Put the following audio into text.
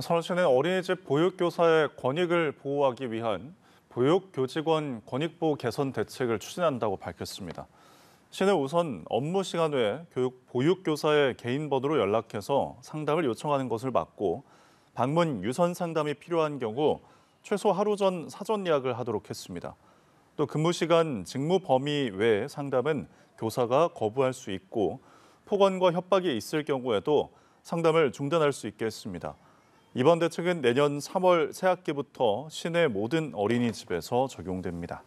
서울시는 어린이집 보육교사의 권익을 보호하기 위한 보육교직원 권익보호 개선 대책을 추진한다고 밝혔습니다. 시는 우선 업무 시간 외 교육 보육교사의 개인 번호로 연락해서 상담을 요청하는 것을 막고 방문 유선 상담이 필요한 경우 최소 하루 전 사전 예약을 하도록 했습니다. 또 근무 시간 직무 범위 외 상담은 교사가 거부할 수 있고 폭언과 협박이 있을 경우에도 상담을 중단할 수 있게 했습니다. 이번 대책은 내년 3월 새학기부터 시내 모든 어린이집에서 적용됩니다.